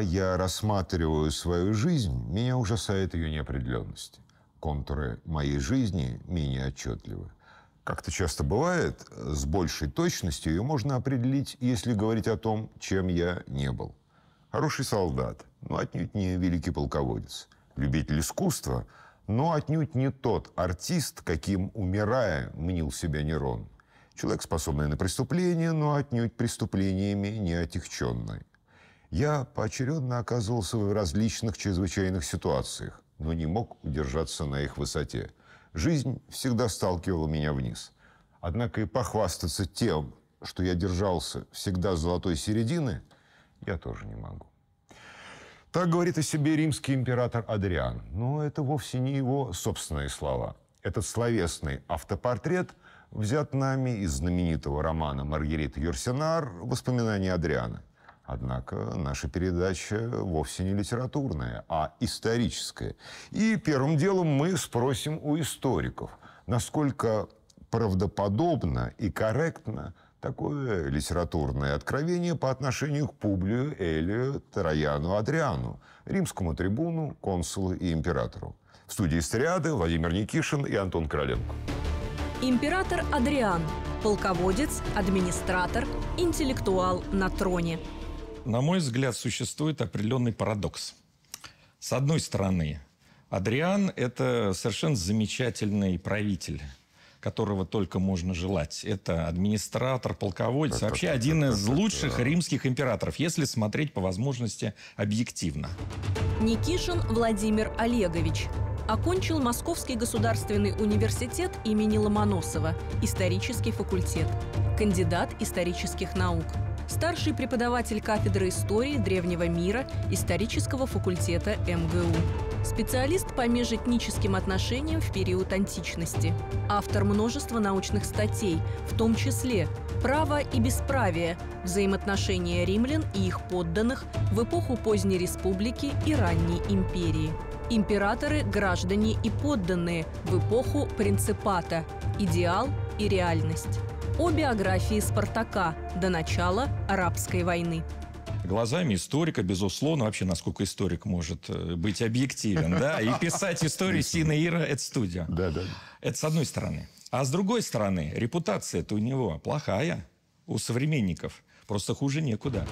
я рассматриваю свою жизнь, меня ужасает ее неопределенность. Контуры моей жизни менее отчетливы. Как-то часто бывает, э, с большей точностью ее можно определить, если говорить о том, чем я не был. Хороший солдат, но отнюдь не великий полководец. Любитель искусства, но отнюдь не тот артист, каким, умирая, мнил себя Нерон. Человек, способный на преступление, но отнюдь преступлениями не отягченный. Я поочередно оказывался в различных чрезвычайных ситуациях, но не мог удержаться на их высоте. Жизнь всегда сталкивала меня вниз. Однако и похвастаться тем, что я держался всегда золотой середины, я тоже не могу. Так говорит о себе римский император Адриан. Но это вовсе не его собственные слова. Этот словесный автопортрет взят нами из знаменитого романа Маргариты Юрсенар «Воспоминания Адриана». Однако наша передача вовсе не литературная, а историческая. И первым делом мы спросим у историков, насколько правдоподобно и корректно такое литературное откровение по отношению к Публию Элию Трояну Адриану, римскому трибуну, консулу и императору. В студии «Стриады» Владимир Никишин и Антон Короленко. Император Адриан – полководец, администратор, интеллектуал на троне – на мой взгляд, существует определенный парадокс. С одной стороны, Адриан – это совершенно замечательный правитель, которого только можно желать. Это администратор, полководец, так, вообще так, один так, из так, лучших так, римских императоров, если смотреть по возможности объективно. Никишин Владимир Олегович окончил Московский государственный университет имени Ломоносова, исторический факультет, кандидат исторических наук – старший преподаватель кафедры истории древнего мира исторического факультета МГУ. Специалист по межэтническим отношениям в период античности. Автор множества научных статей, в том числе «Право и бесправие. Взаимоотношения римлян и их подданных в эпоху поздней республики и ранней империи». Императоры, граждане и подданные в эпоху принципата. Идеал и реальность о биографии Спартака до начала арабской войны глазами историка, безусловно, вообще, насколько историк может э, быть объективен, да, и писать историю Сина Ира – это студия. Да, да. Это с одной стороны. А с другой стороны, репутация-то у него плохая, у современников. Просто хуже некуда.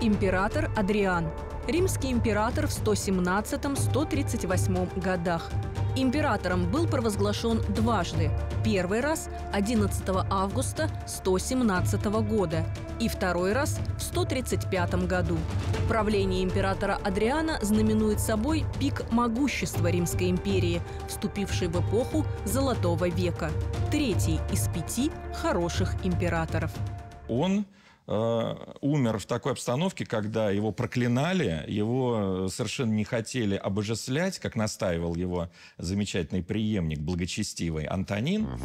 Император Адриан. Римский император в 117-138 годах. Императором был провозглашен дважды. Первый раз 11 августа 117 года и второй раз в 135 году. Правление императора Адриана знаменует собой пик могущества Римской империи, вступившей в эпоху Золотого века. Третий из пяти хороших императоров. Он Э, умер в такой обстановке, когда его проклинали, его э, совершенно не хотели обожествлять, как настаивал его замечательный преемник, благочестивый Антонин. Угу.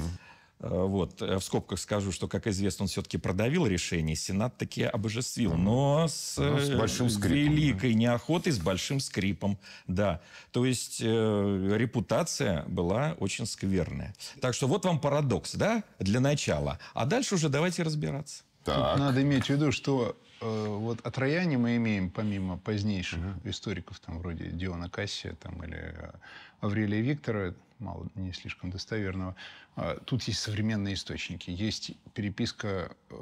Вот, в скобках скажу, что, как известно, он все-таки продавил решение, Сенат таки обожествил, но с, ну, с большим скрипом, великой да. неохотой, с большим скрипом, да. То есть э, репутация была очень скверная. Так что вот вам парадокс, да, для начала. А дальше уже давайте разбираться. Так. Тут надо иметь в виду, что э, вот от Рояни мы имеем, помимо позднейших угу. историков, там вроде Диона Кассия там, или э, Аврелия Виктора, мало не слишком достоверного, э, тут есть современные источники. Есть переписка э,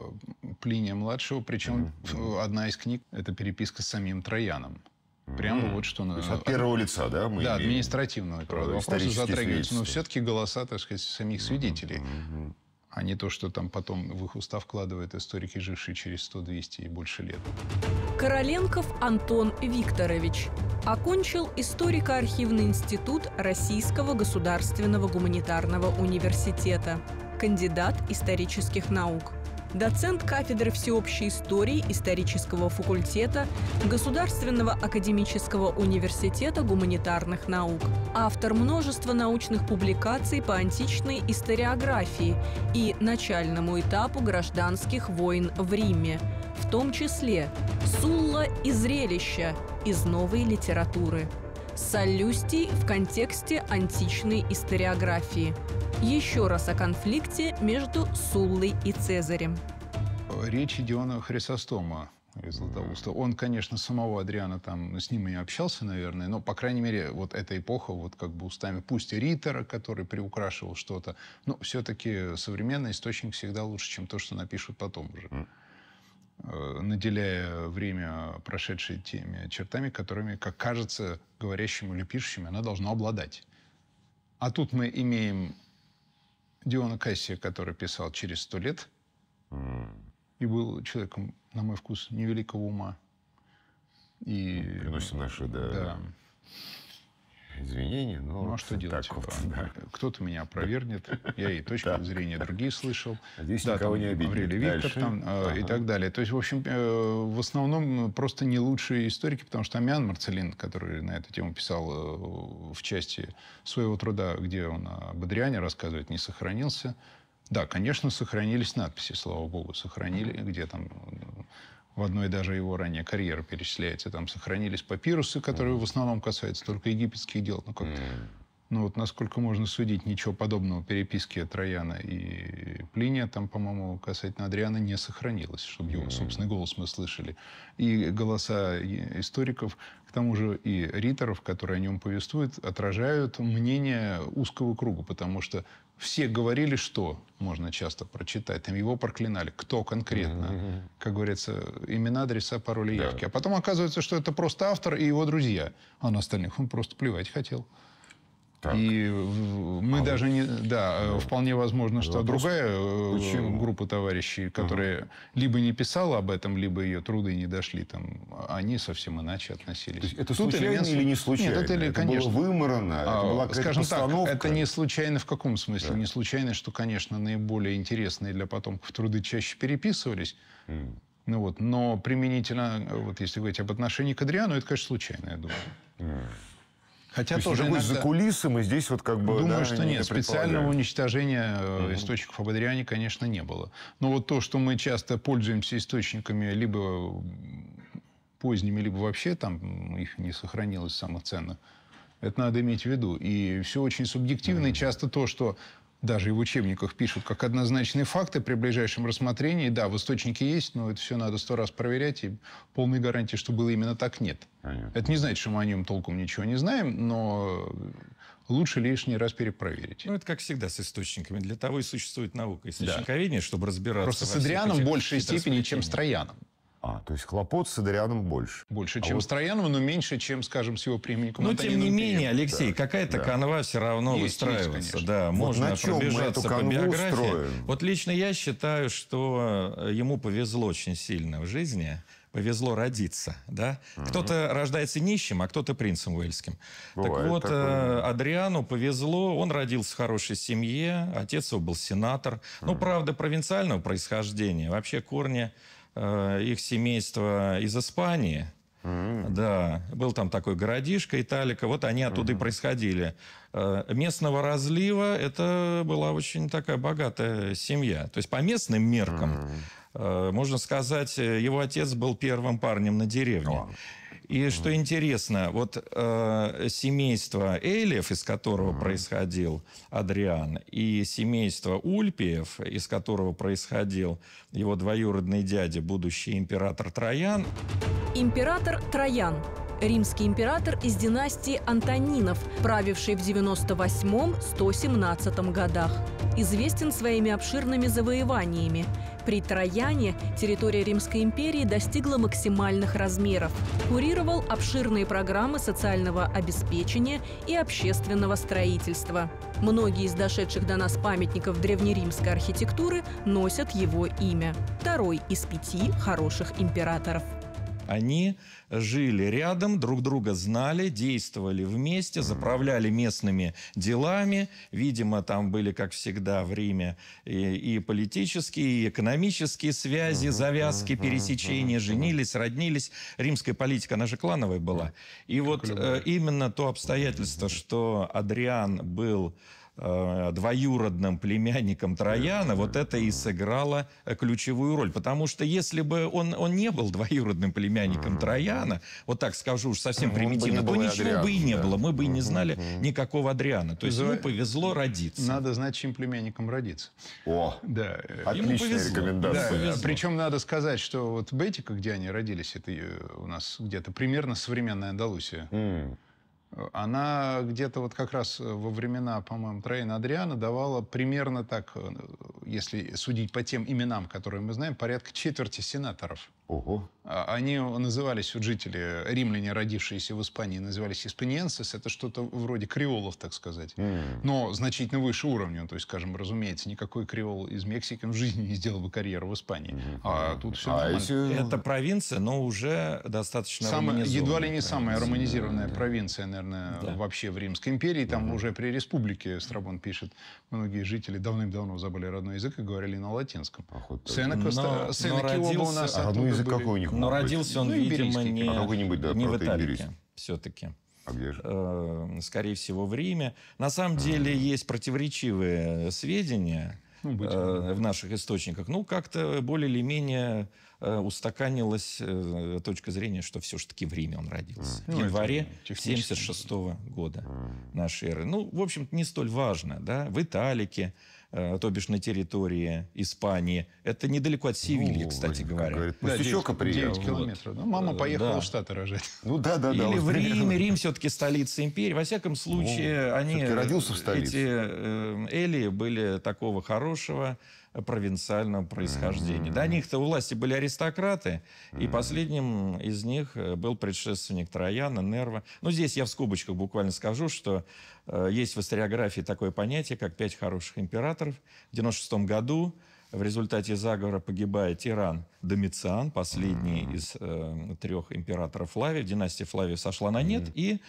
Плиния-младшего, причем угу. одна из книг — это переписка с самим Трояном. Прямо mm. вот что... То есть от первого лица, да? Мы да, имеем... административного. Правда, э, вопросы затрагиваются, но все-таки голоса, так сказать, самих свидетелей. Mm-hmm а не то, что там потом в их устав вкладывают историки, жившие через 100-200 и больше лет. Короленков Антон Викторович окончил историко-архивный институт Российского государственного гуманитарного университета, кандидат исторических наук – доцент кафедры всеобщей истории исторического факультета Государственного академического университета гуманитарных наук, автор множества научных публикаций по античной историографии и начальному этапу гражданских войн в Риме, в том числе «Сулла и зрелища» из новой литературы. Солюстий в контексте античной историографии. Еще раз о конфликте между Суллой и Цезарем. Речь Диона Хрисостома из Златоуста. Он, конечно, самого Адриана там с ним и общался, наверное, но, по крайней мере, вот эта эпоха, вот как бы устами, пусть и Риттера, который приукрашивал что-то, но все-таки современный источник всегда лучше, чем то, что напишут потом уже. Э, наделяя время прошедшей теми чертами, которыми, как кажется, говорящему или пишущему она должна обладать. А тут мы имеем Диона Кассия, который писал через сто лет и был человеком, на мой вкус, невеликого ума. И, Приносит наши, да. да извинения, но... Ну, а что делать? Так типа? да. Кто-то меня опровергнет, я и точку зрения другие слышал. А здесь да, никого не обидели. Аврелий э, и так далее. То есть, в общем, э, в основном просто не лучшие историки, потому что амиан Марцелин, который на эту тему писал э, в части своего труда, где он о Бодриане рассказывает, не сохранился. Да, конечно, сохранились надписи, слава богу, сохранили, где там в одной даже его ранее карьера перечисляется. Там сохранились папирусы, которые mm. в основном касаются только египетских дел. Ну, как mm. Ну вот, насколько можно судить, ничего подобного переписки Трояна и Плиния, там, по-моему, касательно Адриана, не сохранилось, чтобы его собственный голос мы слышали. И голоса историков, к тому же и риторов, которые о нем повествуют, отражают мнение узкого круга, потому что все говорили, что можно часто прочитать. Там его проклинали. Кто конкретно? Mm-hmm. Как говорится, имена, адреса, пароли, явки. Yeah. А потом оказывается, что это просто автор и его друзья. А на остальных он просто плевать хотел. Так. И мы а даже вот. не... Да, да, э, вполне возможно, что Вопрос... другая э, Почему? группа товарищей, которая угу. либо не писала об этом, либо ее труды не дошли, там, они совсем иначе относились. То есть это Тут случайно элемент... или не случайно? Нет, это, это конечно... было выморано, а, была Скажем постановка. так, это не случайно в каком смысле? Да. Не случайно, что, конечно, наиболее интересные для потомков труды чаще переписывались, mm. ну вот, но применительно, э, вот если говорить об отношении к Адриану, это, конечно, случайно, я думаю. Mm. Хотя То тоже иногда... за кулисами здесь вот как бы... Думаю, да, что нет. Специального уничтожения угу. источников ободряния, конечно, не было. Но вот то, что мы часто пользуемся источниками либо поздними, либо вообще там их не сохранилось самых ценных, это надо иметь в виду. И все очень субъективно. mm И часто то, что даже и в учебниках пишут, как однозначные факты при ближайшем рассмотрении. Да, в источнике есть, но это все надо сто раз проверять, и полной гарантии, что было именно так, нет. Понятно. Это не значит, что мы о нем толком ничего не знаем, но лучше лишний раз перепроверить. Ну, это как всегда с источниками. Для того и существует наука и источниковедение, да. чтобы разбираться. Просто с Адрианом в большей степени, чем с Трояном. А, то есть хлопот с Садаряном больше. Больше, а чем вот... с Трояном, но меньше, чем, скажем, с его преемником. Ну, но, тем не менее, Алексей, какая-то да. канва все равно есть, выстраивается. Есть, да, вот можно на чем пробежаться мы эту по биографии. Строим? Вот лично я считаю, что э, ему повезло очень сильно в жизни повезло родиться, да? Угу. Кто-то рождается нищим, а кто-то принцем уэльским. Бывает так вот, такое. Э, Адриану повезло, он родился в хорошей семье, отец его был сенатор. Угу. Ну, правда, провинциального происхождения. Вообще корни Э, их семейство из Испании. Mm-hmm. Да, был там такой городишко Италика, вот они оттуда mm-hmm. и происходили. Э, местного разлива это была очень такая богатая семья. То есть по местным меркам, mm-hmm. можно сказать, его отец был первым парнем на деревне. Oh. И что интересно, вот э, семейство Эйлев, из которого происходил Адриан, и семейство Ульпиев, из которого происходил его двоюродный дядя, будущий император Троян. Император Троян римский император из династии Антонинов, правивший в 98-117 годах. Известен своими обширными завоеваниями. При Трояне территория Римской империи достигла максимальных размеров. Курировал обширные программы социального обеспечения и общественного строительства. Многие из дошедших до нас памятников древнеримской архитектуры носят его имя. Второй из пяти хороших императоров. Они жили рядом, друг друга знали, действовали вместе, заправляли местными делами. Видимо, там были, как всегда, в Риме и, и политические, и экономические связи, завязки, пересечения, женились, роднились. Римская политика, она же клановая была. И как вот любая. Э, именно то обстоятельство, что Адриан был Э, двоюродным племянником Трояна, вот это и сыграло э, ключевую роль. Потому что если бы он, он не был двоюродным племянником mm Трояна, вот так скажу уж совсем ну, примитивно, то ничего Адриан, бы и не да. было. Мы бы и не знали никакого Адриана. То есть За... ему повезло родиться. Надо знать, чем племянником родиться. О, да. Э, отличная рекомендация. Да, причем надо сказать, что вот Бетика, где они родились, это у нас где-то примерно современная Андалусия. Mm она где-то вот как раз э, во времена, по-моему, Троина Адриана давала примерно так, э, если судить по тем именам, которые мы знаем, порядка четверти сенаторов Ого. А, они назывались, вот жители, римляне, родившиеся в Испании, назывались испаниенсис. Это что-то вроде креолов, так сказать. Mm. Но значительно выше уровня. То есть, скажем, разумеется, никакой креол из Мексики в жизни не сделал бы карьеру в Испании. Mm -hmm. А тут все а нормально. Если... Это провинция, но уже достаточно самая, Едва ли не самая романизированная да, провинция, наверное, да. вообще в Римской империи. Там mm -hmm. уже при республике, Страбон пишет, многие жители давным-давно забыли родной язык и говорили на латинском. Охота. Сенека, но, Сенеки но у нас... Родной язык были. какой у них? Но родился он, ну, видимо, не, а да, не в Италике все-таки. А где же? Э, скорее всего, в Риме. На самом а деле есть противоречивые сведения ну, быть, э, в наших источниках. Ну, как-то более или менее э, устаканилась э, точка зрения, что все-таки в Риме он родился. Mm. В ну, январе 76 -го года нашей эры. Ну, в общем-то, не столь важно. Да? В Италике, Э, то бишь на территории Испании. Это недалеко от Севильи, ну, кстати говоря. Говорит, да, 9, приехал. 9 километров. Вот. Ну, мама э, поехала да. в Штаты рожать. Ну да, да, да. Или в Рим. Рим все-таки столица империи. Во всяком случае, ну, они... родился в столице. Эти э, эли были такого хорошего провинциального происхождения. Mm-hmm. До них-то у власти были аристократы, mm-hmm. и последним из них э, был предшественник Трояна, Нерва. Ну, здесь я в скобочках буквально скажу, что э, есть в историографии такое понятие, как «пять хороших императоров». В 96 году в результате заговора погибает тиран Домициан, последний mm-hmm. из э, трех императоров Флавия. Династия Флавия сошла на нет, mm-hmm. и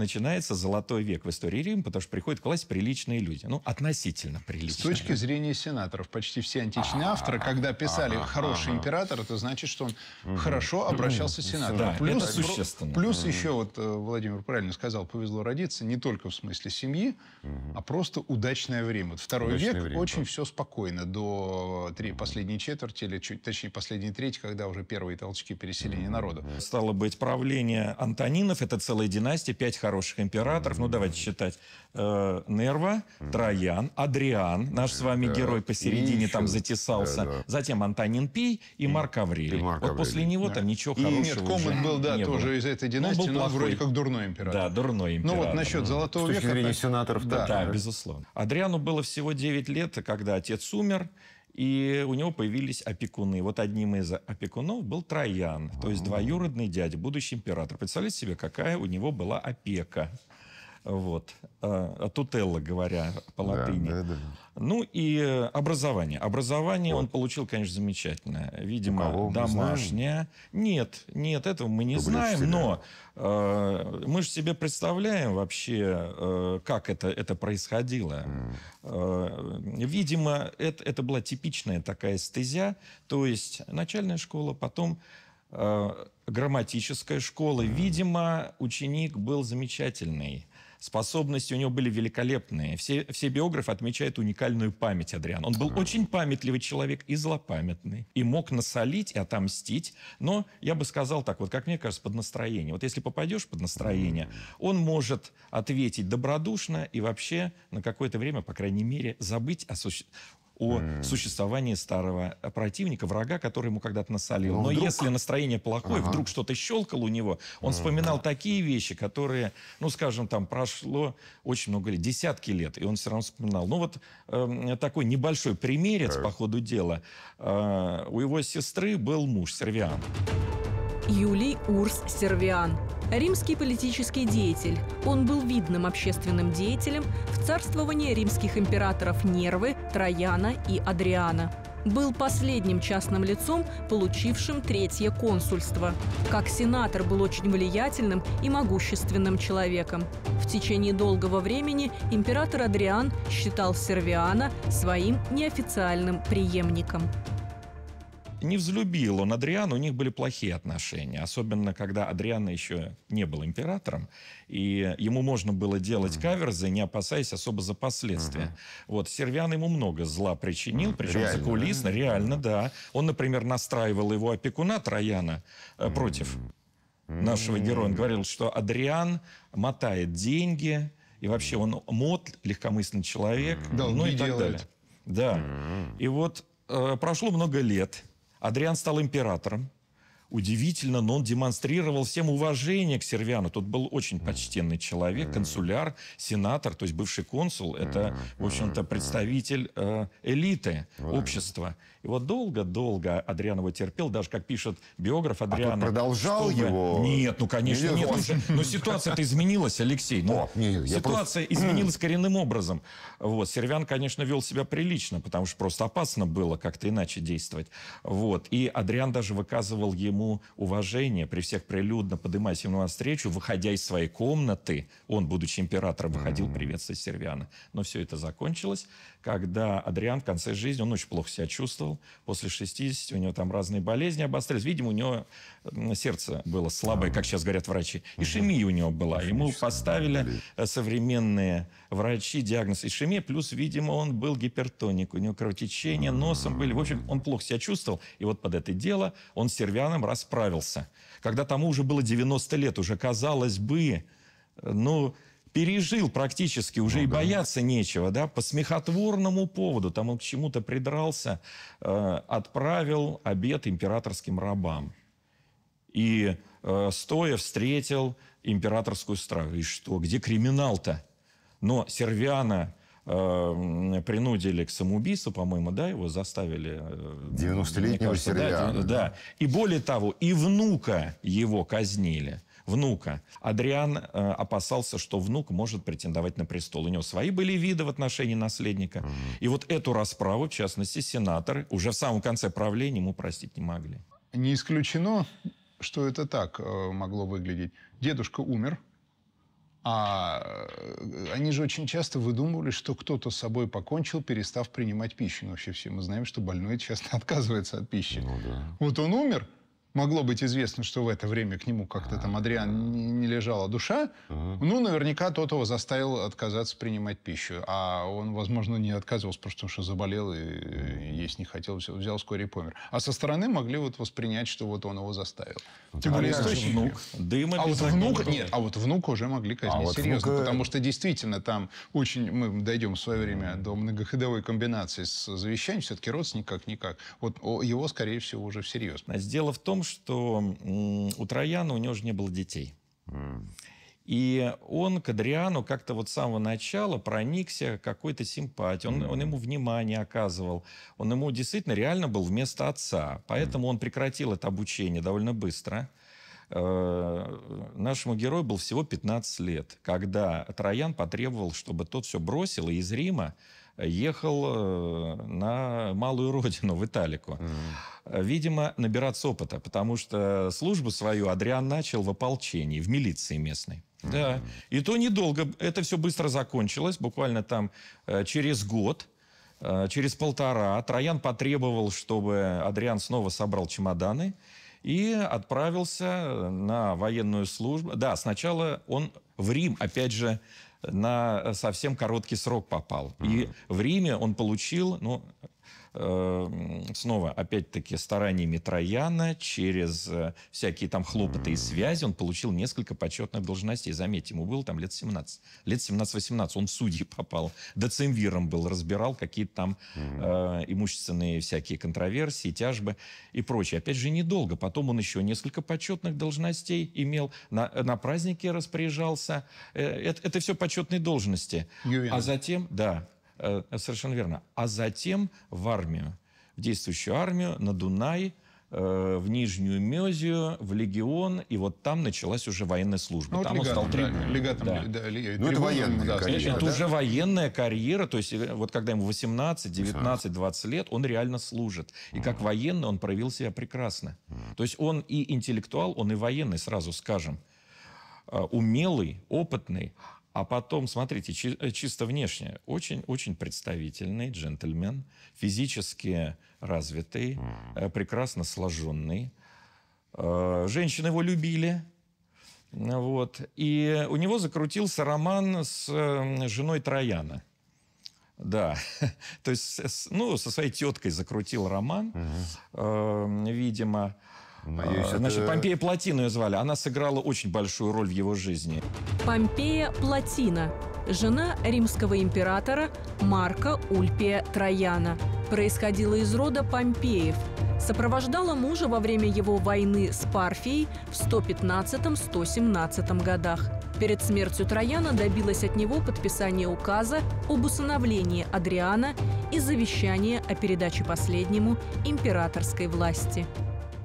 начинается золотой век в истории Рима, потому что приходят к власти приличные люди. Ну, относительно приличные. С точки зрения сенаторов, почти все античные а, авторы, когда писали «хороший император», это значит, что он хорошо обращался с сенатором. плюс, это существенно. Плюс еще, вот э, Владимир правильно сказал, повезло родиться не только в смысле семьи, а просто удачное время. Вот второй удачное век время, очень да. все спокойно до э, три, последней четверти, или чуть, точнее последней трети, когда уже первые толчки переселения народа. Стало быть, правление Антонинов, это целая династия, пять хороших императоров. Ну, давайте считать. Э, Нерва, Троян, Адриан, наш с вами да. герой посередине еще, там затесался. Да, да. Затем Антонин Пий и Марк Аврелий. И Марк вот после него да. там ничего и хорошего Нет, Коман был, да, тоже было. из этой ну, династии, но, но вроде как дурной император. Да, дурной император. Ну, вот насчет Золотого века... С точки века, зрения так... сенаторов. Да, да, да, безусловно. Адриану было всего 9 лет, когда отец умер. И у него появились опекуны. Вот одним из опекунов был Троян, то есть а. двоюродный дядя, будущий император. Представляете себе, какая у него была опека? Вот. А, а тутелла говоря по латыни. Да, да, да. Ну и э, образование. Образование вот. он получил, конечно, замечательное. Видимо, Уголовно домашнее. Нет, нет, этого мы не Вы знаем, но э, мы же себе представляем вообще, э, как это, это происходило. Mm. Э, видимо, это, это была типичная такая стезя, то есть начальная школа, потом э, грамматическая школа. Mm. Видимо, ученик был замечательный Способности у него были великолепные. Все, все биографы отмечают уникальную память Адриана. Он был очень памятливый человек и злопамятный. И мог насолить и отомстить. Но я бы сказал так, вот как мне кажется, под настроение. Вот если попадешь под настроение, он может ответить добродушно и вообще на какое-то время, по крайней мере, забыть о суще о mm. существовании старого э, противника, врага, который ему когда-то насолил. Ну, Но вдруг... если настроение плохое, ага. вдруг что-то щелкало у него, он mm. вспоминал такие вещи, которые, ну, скажем, там прошло очень много лет, десятки лет, и он все равно вспоминал. Ну, вот э, такой небольшой примерец okay. по ходу дела. Э, у его сестры был муж, сервиан. Юлий Урс Сервиан. Римский политический деятель. Он был видным общественным деятелем в царствовании римских императоров Нервы, Трояна и Адриана был последним частным лицом, получившим третье консульство. Как сенатор был очень влиятельным и могущественным человеком. В течение долгого времени император Адриан считал Сервиана своим неофициальным преемником не взлюбил он Адриана, у них были плохие отношения, особенно когда Адриан еще не был императором, и ему можно было делать угу. каверзы, не опасаясь особо за последствия. Угу. Вот, Сервян ему много зла причинил, угу. причем реально, закулисно, да? реально, угу. да. Он, например, настраивал его опекуна Трояна угу. против нашего героя. Он говорил, что Адриан мотает деньги, и вообще он мод, легкомысленный человек, да, ну и так делает. далее. Да. И вот э, прошло много лет, Адриан стал императором, удивительно, но он демонстрировал всем уважение к Сервяну. Тот был очень почтенный человек, консуляр, сенатор, то есть бывший консул. Это, в общем-то, представитель э, элиты общества. И вот долго-долго Адриан его терпел, даже, как пишет биограф а Адриана... А продолжал чтобы... его? Нет, ну, конечно, нет. нет уже. Но ситуация-то изменилась, Алексей. Но О, нет, ситуация просто... изменилась коренным образом. Вот. Сервян, конечно, вел себя прилично, потому что просто опасно было как-то иначе действовать. Вот. И Адриан даже выказывал ему ему уважение, при всех прилюдно поднимаясь ему навстречу, выходя из своей комнаты, он, будучи императором, выходил приветствовать Сервиана. Но все это закончилось, когда Адриан в конце жизни, он очень плохо себя чувствовал, после 60 у него там разные болезни обострились, видимо, у него сердце было слабое, как сейчас говорят врачи. Ишемия у него была. Ему поставили э, современные врачи диагноз ишемия, плюс, видимо, он был гипертоник, у него кровотечение, носом были. В общем, а. он плохо себя чувствовал. И вот под это дело он с Сервяном расправился. Когда тому уже было 90 лет, уже казалось бы, э, ну, пережил практически, уже ну, и да. бояться нечего, да, по смехотворному поводу, там он к чему-то придрался, э, отправил обед императорским рабам и э, стоя встретил императорскую стражу. И что? Где криминал-то? Но Сервиана э, принудили к самоубийству, по-моему, да, его заставили. 90-летнего э, Сервиана. Да, да. да. И более того, и внука его казнили внука. Адриан э, опасался, что внук может претендовать на престол. У него свои были виды в отношении наследника. Угу. И вот эту расправу, в частности, сенаторы уже в самом конце правления ему простить не могли. Не исключено, что это так э, могло выглядеть. Дедушка умер, а э, они же очень часто выдумывали, что кто-то с собой покончил, перестав принимать пищу. Но ну, вообще все мы знаем, что больной часто отказывается от пищи. Ну, да. Вот он умер, могло быть известно, что в это время к нему как-то там Адриан не, не лежала душа, ага. ну, наверняка тот его заставил отказаться принимать пищу. А он, возможно, не отказывался, просто потому что заболел и есть не хотел, все взял вскоре и помер. А со стороны могли вот воспринять, что вот он его заставил. Тем более а внук. Дыма а вот внук, нет, а вот внук уже могли казнить а вот серьезно, внука... потому что действительно там очень, мы дойдем в свое время до многоходовой комбинации с завещанием, все-таки родственник как-никак. Вот его, скорее всего, уже всерьез. Дело в том, том, что у Трояна у него же не было детей. Mm. И он к Адриану как-то вот с самого начала проникся какой-то симпатией. Он, mm он ему внимание оказывал. Он ему действительно реально был вместо отца. Поэтому mm он прекратил это обучение довольно быстро. Э-э- нашему герою был всего 15 лет, когда Троян потребовал, чтобы тот все бросил и из Рима ехал э, на малую родину, в Италику. mm Э, видимо, набираться опыта, потому что службу свою Адриан начал в ополчении, в милиции местной. Mm-hmm. Да. И то недолго. Это все быстро закончилось, буквально там э, через год. Э, через полтора Троян потребовал, чтобы Адриан снова собрал чемоданы и отправился на военную службу. Да, сначала он в Рим, опять же, на совсем короткий срок попал. Mm-hmm. И в Риме он получил, ну, Э, снова, опять-таки, стараниями Трояна, через э, всякие там хлопоты и связи, он получил несколько почетных должностей. Заметьте, ему было там лет 17. Лет 17-18 он в судьи попал. Децимвиром был, разбирал какие-то там э, имущественные всякие контроверсии, тяжбы и прочее. Опять же, недолго. Потом он еще несколько почетных должностей имел, на, на празднике распоряжался. Э, это, это все почетные должности. Ювенал. А затем, да, Э, совершенно верно. А затем в армию, в действующую армию, на Дунай, э, в Нижнюю Мезию, в Легион, и вот там началась уже военная служба. Ну, там легатом, он стал трибуном. Да, легатом, да. Да, ли, ну, это военная да, карьера. Это да? уже военная карьера, то есть э, вот когда ему 18, 19, 20 лет, он реально служит. И как военный он проявил себя прекрасно. То есть он и интеллектуал, он и военный, сразу скажем. Умелый, опытный, а потом, смотрите, э, чисто внешне, очень-очень представительный джентльмен, физически развитый, э, прекрасно сложенный. Э, женщины его любили. Вот. И у него закрутился роман с женой Трояна. Да, то есть, ну, со своей теткой закрутил роман, угу. э, видимо. Боюсь, а, это... Помпея Платину ее звали. Она сыграла очень большую роль в его жизни. Помпея Плотина, Жена римского императора Марка Ульпия Трояна. Происходила из рода Помпеев. Сопровождала мужа во время его войны с Парфией в 115-117 годах. Перед смертью Трояна добилась от него подписания указа об усыновлении Адриана и завещания о передаче последнему императорской власти.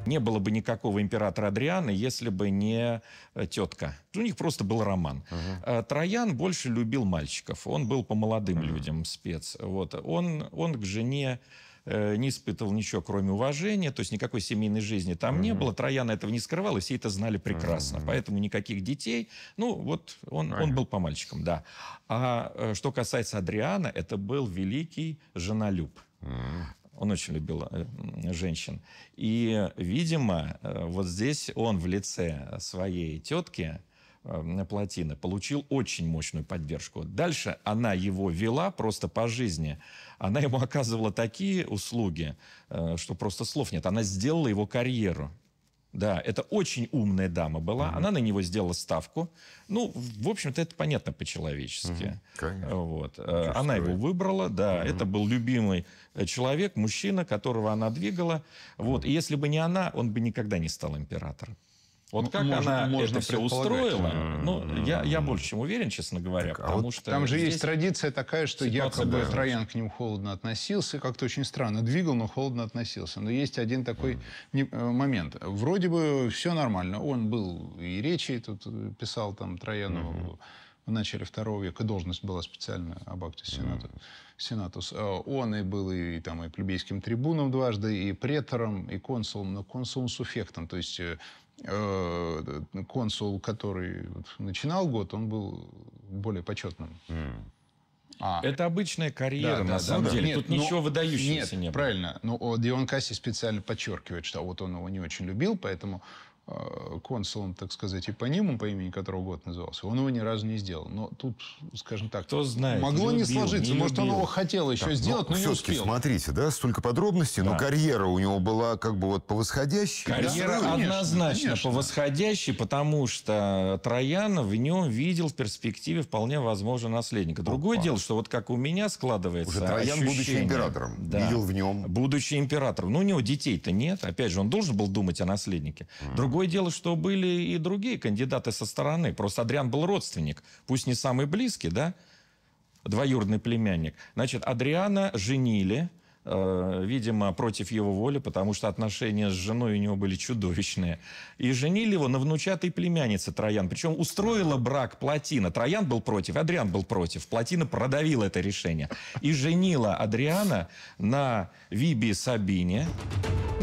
Не было бы никакого императора Адриана, если бы не э, тетка. У них просто был роман. Угу. Троян больше любил мальчиков. Он был по молодым угу. людям спец. Вот. Он, он к жене э, не испытывал ничего, кроме уважения, то есть никакой семейной жизни там mm-hmm. не было. Троян этого не скрывал, и все это знали прекрасно. Mm-hmm. Поэтому никаких детей. Ну, вот он, он был по мальчикам, да. А что касается Адриана, это был великий женолюб. Mm-hmm. Он очень любил э, женщин. И, видимо, э, вот здесь он в лице своей тетки э, плотины получил очень мощную поддержку. Дальше она его вела просто по жизни. Она ему оказывала такие услуги, что просто слов нет. Она сделала его карьеру. Да, это очень умная дама была. Угу. Она на него сделала ставку. Ну, в общем-то, это понятно по-человечески. Угу. Конечно. Вот. Э, она его выбрала, да. Угу. Это был любимый э, человек, мужчина, которого она двигала. Угу. Вот. И если бы не она, он бы никогда не стал императором. Вот как можно, она можно это все устроила, ну, я, я больше чем уверен, честно говоря, так, а потому а вот что... Там же есть традиция такая, что якобы да. Троян к ним холодно относился, как-то очень странно двигал, но холодно относился. Но есть один такой mm. момент. Вроде бы все нормально. Он был и речи тут э, писал там Трояну... Mm -hmm в начале второго века должность была специально Абактус сенату, mm. Сенатус. Э, он и был и, там, и плебейским трибуном дважды, и претором, и консулом, но консулом с То есть Э, консул, который начинал год, он был более почетным. Mm. А. Это обычная карьера, да, на да, самом да, деле. Нет, Тут но, ну, ничего выдающегося нет, не было. правильно. Но Дион Касси специально подчеркивает, что вот он его не очень любил, поэтому Э, консулом, так сказать, и по по имени которого год назывался, он его ни разу не сделал. Но тут, скажем так, Кто знает, могло не, любил, сложиться. Не Может, любил. он его хотел еще так, сделать, но, но не успел. смотрите, да, столько подробностей, да. но карьера у него была как бы вот по восходящей. Карьера да, однозначно конечно. по восходящей, потому что Троян в нем видел в перспективе вполне возможного наследника. Другое Опа. дело, что вот как у меня складывается Уже Троян, ощущение, будучи императором, да, видел в нем... Будучи императором. Ну, у него детей-то нет. Опять же, он должен был думать о наследнике. Mm. Другое Другое дело, что были и другие кандидаты со стороны. Просто Адриан был родственник, пусть не самый близкий, да, двоюродный племянник. Значит, Адриана женили, э, видимо, против его воли, потому что отношения с женой у него были чудовищные. И женили его на внучатой племяннице Троян. Причем устроила брак Платина. Троян был против, Адриан был против. Платина продавила это решение. И женила Адриана на Виби Сабине.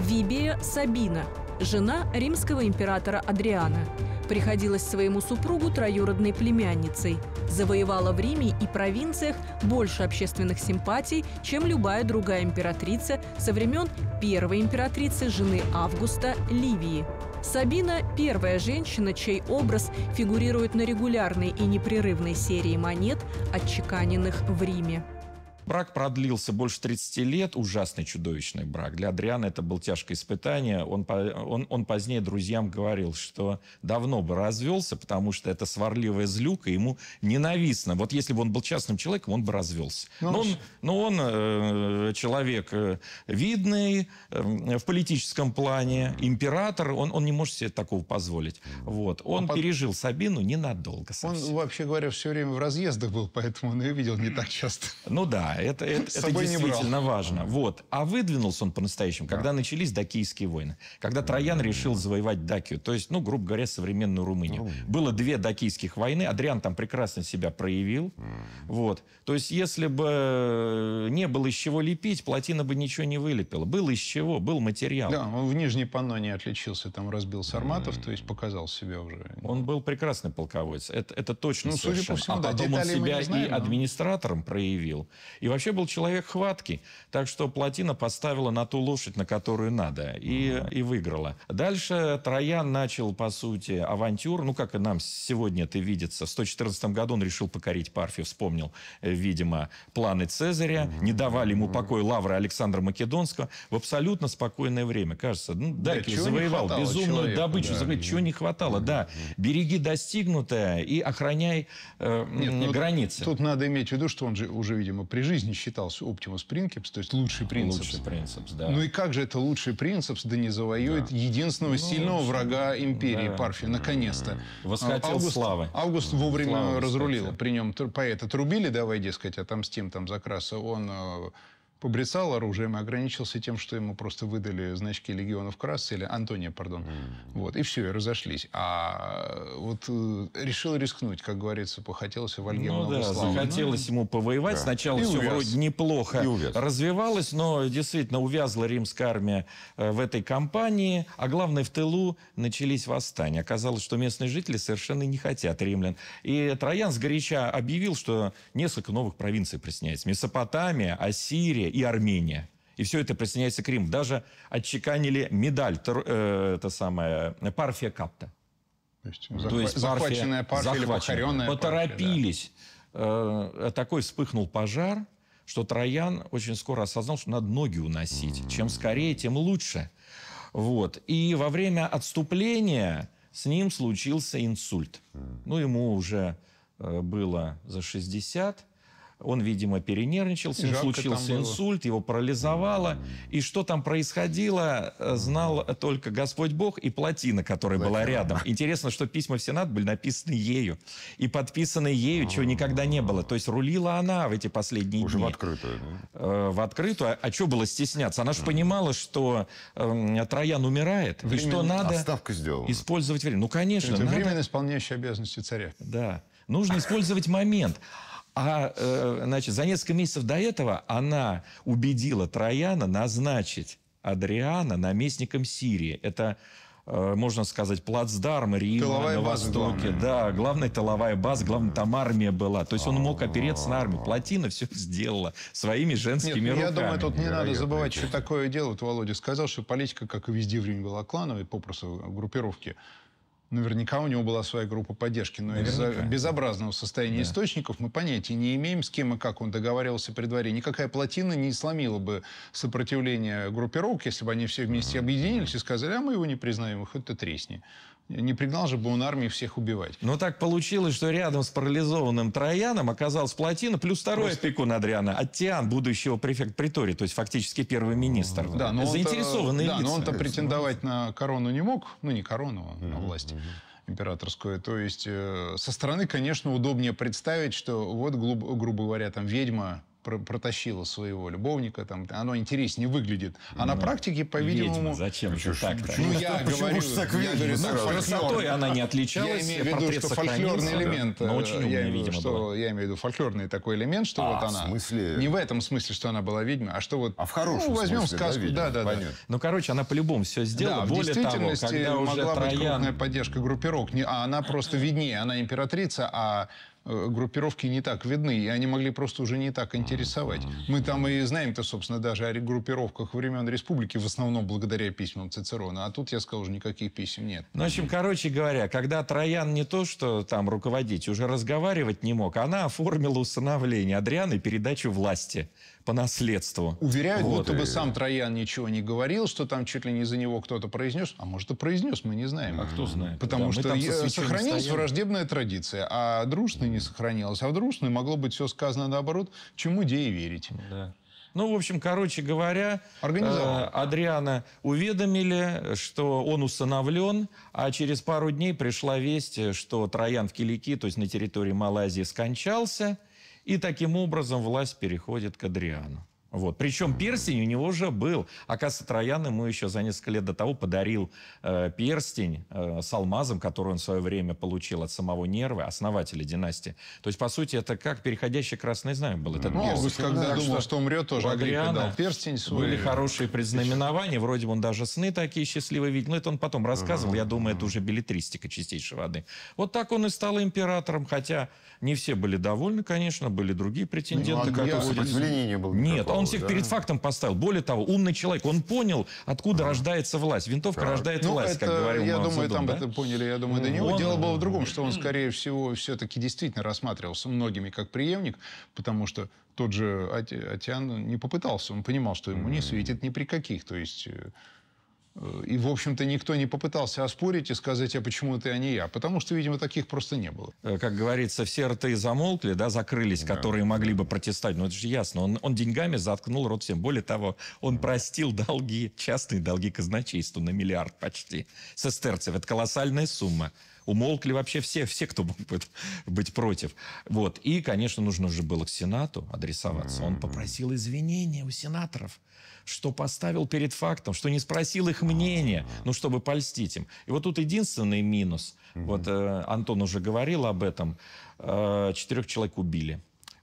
Вибия Сабина, жена римского императора Адриана. Приходилась своему супругу троюродной племянницей. Завоевала в Риме и провинциях больше общественных симпатий, чем любая другая императрица со времен первой императрицы жены Августа Ливии. Сабина – первая женщина, чей образ фигурирует на регулярной и непрерывной серии монет, отчеканенных в Риме. Брак продлился больше 30 лет, ужасный чудовищный брак. Для Адриана это было тяжкое испытание. Он, он, он позднее друзьям говорил, что давно бы развелся, потому что это сварливая злюка ему ненавистно. Вот если бы он был частным человеком, он бы развелся. Ну, но, он, но он э, человек э, видный э, в политическом плане, император, он, он не может себе такого позволить. Вот. Ну, он, он а под... пережил Сабину ненадолго совсем. Он, вообще говоря, все время в разъездах был, поэтому он ее видел не так часто. Ну да, это, это, это действительно важно. Вот. А выдвинулся он по-настоящему, да. когда начались дакийские войны. Когда Троян да, решил да. завоевать Дакию, то есть, ну, грубо говоря, современную Румынию. Румыния. Было две дакийских войны, Адриан там прекрасно себя проявил. Mm. Вот. То есть, если бы не было из чего лепить, плотина бы ничего не вылепила. Было из чего, был материал. Да, он в Нижней Панноне отличился, там разбил Сарматов, mm. то есть показал себя уже. Он был прекрасный полководец, это, это точно ну, совершенно. Судя по а всему, а да, потом он себя знаем, и администратором проявил, и вообще был человек хватки, Так что Плотина поставила на ту лошадь, на которую надо. И, mm-hmm. и выиграла. Дальше Троян начал, по сути, авантюр. Ну, как и нам сегодня это видится. В 114 году он решил покорить Парфию. Вспомнил, э, видимо, планы Цезаря. Mm-hmm. Не давали ему покоя лавры Александра Македонского. В абсолютно спокойное время. Кажется, ну, Дакий да, завоевал безумную человеку, добычу. Да. Завоевал, чего не хватало, mm-hmm. да. Береги достигнутое и охраняй э, Нет, ну, границы. Тут, тут надо иметь в виду, что он же уже, видимо, прижил жизни считался Optimus принцип, то есть лучший принцип. Лучший принцип, да. Ну и как же это лучший принцип, да не завоюет да. единственного ну, сильного ну, врага империи, да. Парфи, наконец-то. Восхотел Август, славы. Август вовремя Слава разрулил. При нем поэта трубили, давай, дескать, отомстим там за краса. Он э, побрецал оружием и ограничился тем, что ему просто выдали значки легионов Крас или Антония, пардон. Mm-hmm. Вот, и все, и разошлись. А э, вот э, решил рискнуть, как говорится, похотелось в ну, много да, славы. захотелось ну, ему повоевать. Да. Сначала и все увяз. вроде неплохо развивалось, но действительно увязла римская армия э, в этой кампании. А главное, в тылу начались восстания. Оказалось, что местные жители совершенно не хотят римлян. И Троян сгоряча объявил, что несколько новых провинций присняется. Месопотамия, Ассирия, и Армения. И все это присоединяется к Риму. Даже отчеканили медаль, э, это самое, Парфия Капта. То есть, захва- То есть захваченная парфия захваченная. Поторопились. Парфия, да. Э, такой вспыхнул пожар, что Троян очень скоро осознал, что надо ноги уносить. Mm-hmm. Чем скорее, тем лучше. Вот. И во время отступления с ним случился инсульт. Mm-hmm. Ну, ему уже э, было за 60. Он, видимо, перенервничал, Жарко случился инсульт, его парализовало. И что там происходило, э, знал только Господь Бог и плотина, которая была рядом. Интересно, что письма в Сенат были написаны ею и подписаны ею, чего никогда не было. То есть рулила она в эти последние Уже дни. Уже в открытую. Да? Э, в открытую. А, а что было стесняться? Она же понимала, что э, Троян умирает, Временно... и что надо использовать время. Ну, конечно. Это надо... временно исполняющий обязанности царя. Да. Нужно использовать момент. А э, значит, за несколько месяцев до этого она убедила Трояна назначить Адриана наместником Сирии. Это э, можно сказать, плацдарм Рима тыловая на Востоке. Главная. Да, главная тыловая база, главная там армия была. То есть он мог опереться на армию. Плотина все сделала своими женскими Нет, ну, руками. Я думаю, тут не надо забывать, что такое дело. Вот Володя сказал, что политика, как и везде в Риме была клановой, попросту группировки. Наверняка у него была своя группа поддержки, но из-за безобразного состояния да. источников мы понятия не имеем, с кем и как он договаривался при дворе. Никакая плотина не сломила бы сопротивление группировок, если бы они все вместе объединились и сказали, а мы его не признаем, и хоть ты тресни не пригнал же бы он армии всех убивать. Но ну, так получилось, что рядом с парализованным Трояном оказалась плотина, плюс второй Просто... опекун Адриана, Аттиан, будущего префект Притори, то есть фактически первый министр. Да, но Заинтересованные да, лица. Да, но он-то претендовать на корону не мог, ну не корону, а на власть. императорскую. То есть э, со стороны, конечно, удобнее представить, что вот, грубо говоря, там ведьма протащила своего любовника, там, оно интереснее выглядит. А ну, на практике, по-видимому... зачем ну же так-то? ну, я почему говорю, же так говорю, ну, красотой она не отличалась. Э, я имею в виду, что фольклорный элемент... Да. Но очень умная, я, видимо, что, я имею в виду фольклорный такой элемент, что а, вот она... в смысле? Не в этом смысле, что она была ведьма, а что вот... А в хорошем ну, возьмем смысле, сказку, да, да, да, понятно. да. Ну, короче, она по-любому все сделала. Да, в Более действительности того, когда могла уже Троян... крупная поддержка группировок, а она просто виднее, она императрица, а Э, группировки не так видны, и они могли просто уже не так интересовать. Мы там и знаем-то, собственно, даже о группировках времен республики, в основном благодаря письмам Цицерона. А тут, я сказал, уже никаких писем нет. Ну, в общем, короче говоря, когда Троян не то, что там руководить, уже разговаривать не мог, она оформила усыновление Адриана и передачу власти по наследству. Уверяют, вот. будто бы сам Троян ничего не говорил, что там чуть ли не за него кто-то произнес. А может, и произнес, мы не знаем. А кто знает. Потому да, что э, сохранилась стояли. враждебная традиция, а дружной да. не сохранилась. А в дружной могло быть все сказано наоборот, чему де верить. Да. Ну, в общем, короче говоря, э, Адриана уведомили, что он усыновлен, а через пару дней пришла весть, что Троян в Килики, то есть на территории Малайзии, скончался – и таким образом власть переходит к Адриану. Вот. Причем перстень у него уже был. Акаса Троян ему еще за несколько лет до того подарил э, перстень э, с алмазом, который он в свое время получил от самого Нервы, основателя династии. То есть, по сути, это как переходящий красный знак был этот ну, перстень. Ну, когда так думал, что, что умрет, тоже Агриппе дал перстень свой. Были хорошие предзнаменования, вроде бы он даже сны такие счастливые видел. Но это он потом рассказывал, я думаю, это уже билетристика чистейшей воды. Вот так он и стал императором, хотя не все были довольны, конечно, были другие претенденты. Ну, а сопротивления не было. Нет, он он всех да. перед фактом поставил. Более того, умный человек, он понял, откуда а. рождается власть. Винтовка да. рождает ну, власть, это, как говорил Я думаю, Цзэдун, там да? это поняли, я думаю, ну, до него. Он... Дело было в другом, что он, скорее всего, все-таки действительно рассматривался многими как преемник, потому что тот же Атиан не попытался, он понимал, что ему не светит ни при каких, то есть... Э, и, в общем-то, никто не попытался оспорить и сказать, а почему ты, а не я. Потому что, видимо, таких просто не было. Э, как говорится, все рты замолкли, да, закрылись, да. которые могли бы протестовать. Но ну, это же ясно. Он, он деньгами заткнул рот всем. Более того, он простил долги, частные долги казначейству на миллиард почти. Сестерцев. Это колоссальная сумма. Умолкли вообще все, все, кто мог быть, против. Вот. И, конечно, нужно же было к Сенату адресоваться. Он попросил извинения у сенаторов что поставил перед фактом, что не спросил их мнение, ну, чтобы польстить им. И вот тут единственный минус, вот э, Антон уже говорил об этом, э, четырех человек убили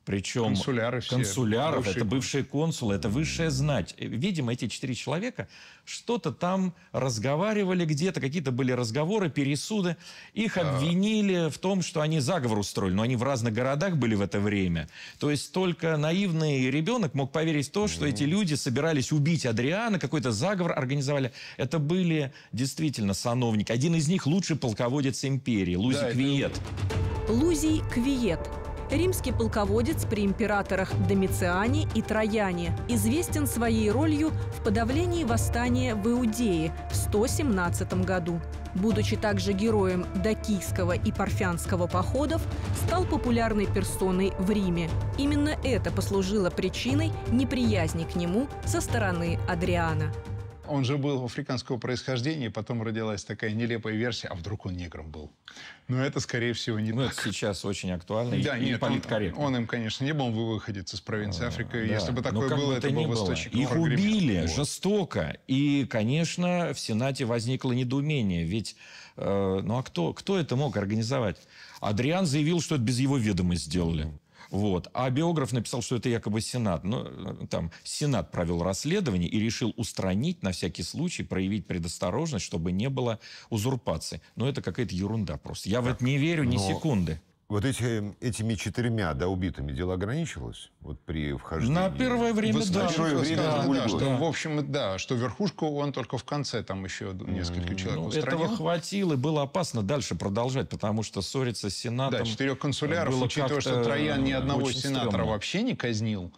причем консуляры все, консуляров, бывшие это бывшие консулы, это высшая знать. Видимо, эти четыре человека что-то там разговаривали где-то, какие-то были разговоры, пересуды. Их да. обвинили в том, что они заговор устроили, но они в разных городах были в это время. То есть только наивный ребенок мог поверить в то, что эти люди собирались убить Адриана, какой-то заговор организовали. Это были действительно сановники. Один из них лучший полководец империи, Лузи да, Квиет. Это... Лузий Квиет – Римский полководец при императорах Домициане и Трояне известен своей ролью в подавлении восстания в Иудее в 117 году. Будучи также героем Дакийского и Парфянского походов, стал популярной персоной в Риме. Именно это послужило причиной неприязни к нему со стороны Адриана. Он же был африканского происхождения, потом родилась такая нелепая версия, а вдруг он негром был. Но это, скорее всего, не ну, так. Это сейчас очень актуально да, и, нет, политкорректно. Он, он им, конечно, не был, он выходец из провинции а, Африка. Да. Если бы ну, такое было, это был восточник. Их убили вот. жестоко. И, конечно, в Сенате возникло недоумение. Ведь, э, ну а кто, кто это мог организовать? Адриан заявил, что это без его ведома сделали. Вот. А биограф написал, что это якобы Сенат. Ну, э, там, Сенат провел расследование и решил устранить на всякий случай, проявить предосторожность, чтобы не было узурпации. Но ну, это какая-то ерунда просто. Я так, в это не верю ни но ну, секунды. Вот эти, эм, этими четырьмя да, убитыми дело ограничивалось вот при вхождении? На первое время, в да. Первое время да, да, что, да. В общем, да, что верхушку он только в конце там еще несколько mm человек ну, устранил. Этого хватило, было опасно дальше продолжать, потому что ссориться с сенатом... Да, четырех консуляров, было учитывая, что Троян ни э, одного сенатора стрёмно. вообще не казнил,